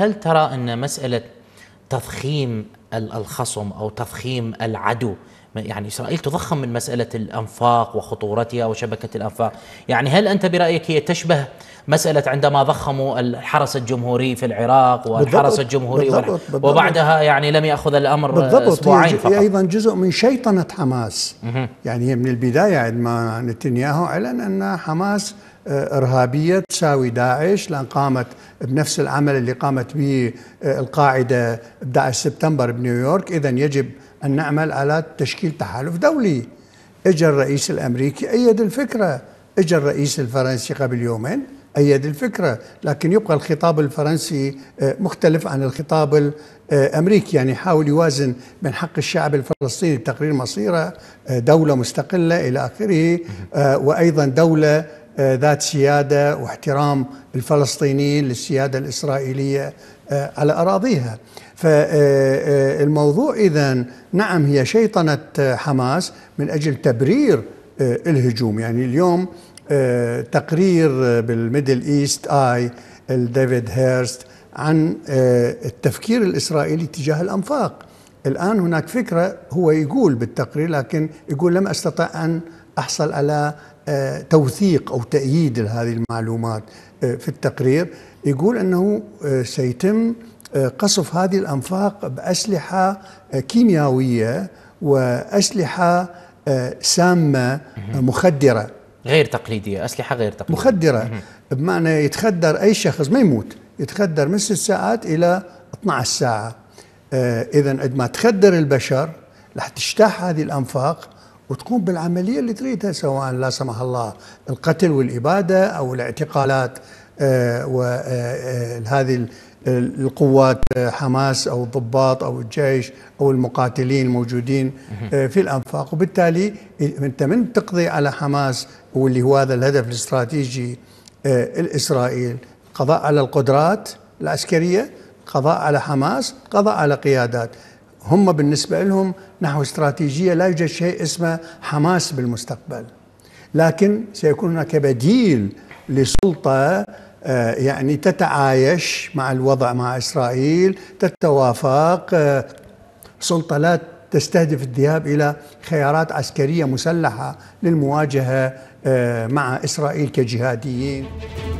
هل ترى أن مسألة تضخيم الخصم أو تضخيم العدو يعني إسرائيل تضخم من مسألة الأنفاق وخطورتها وشبكة الأنفاق يعني هل أنت برأيك هي تشبه مسألة عندما ضخموا الحرس الجمهوري في العراق والحرس الجمهوري بالضبط والح... بالضبط وبعدها يعني لم يأخذ الأمر بالضبط أسبوعين فقط أيضا جزء من شيطنة حماس يعني من البداية عندما نتنياهو أعلن أن حماس إرهابية تساوي داعش لأن قامت بنفس العمل اللي قامت به آه، القاعدة 11 سبتمبر بنيويورك إذا يجب أن نعمل على تشكيل تحالف دولي اجى الرئيس الامريكي ايد الفكره اجى الرئيس الفرنسي قبل يومين ايد الفكره لكن يبقى الخطاب الفرنسي آه، مختلف عن الخطاب الامريكي آه، يعني يحاول يوازن من حق الشعب الفلسطيني بتقرير مصيره دوله مستقله الى اخره وايضا دوله آه، ذات سياده واحترام الفلسطينيين للسياده الاسرائيليه آه، على اراضيها. فالموضوع آه، اذا نعم هي شيطنه حماس من اجل تبرير الهجوم، يعني اليوم تقرير بالميدل ايست اي ديفيد هيرست عن التفكير الاسرائيلي تجاه الانفاق. الان هناك فكره هو يقول بالتقرير لكن يقول لم استطع ان احصل على آه، توثيق او تأييد لهذه المعلومات آه، في التقرير يقول انه آه، سيتم قصف هذه الانفاق باسلحه كيميائيه واسلحه سامه مخدره غير تقليديه اسلحه غير تقليديه مخدره بمعنى يتخدر اي شخص ما يموت يتخدر من ست ساعات الى 12 ساعه اذا عندما تخدر البشر راح تجتاح هذه الانفاق وتقوم بالعملية اللي تريدها سواء لا سمح الله القتل والإبادة أو الاعتقالات آه، وهذه آه، آه، القوات حماس أو الضباط أو الجيش أو المقاتلين الموجودين في الأنفاق وبالتالي أنت من تقضي على حماس واللي هو هذا الهدف الاستراتيجي الإسرائيل القضاء على القدرات العسكرية القضاء على حماس القضاء على قيادات هم بالنسبة لهم نحو استراتيجية لا يوجد شيء اسمه حماس بالمستقبل لكن سيكون هناك بديل لسلطة آه، يعني تتعايش مع الوضع مع إسرائيل تتوافق آه، سلطة لا تستهدف الذهاب إلى خيارات عسكرية مسلحة للمواجهة آه، مع إسرائيل كجهاديين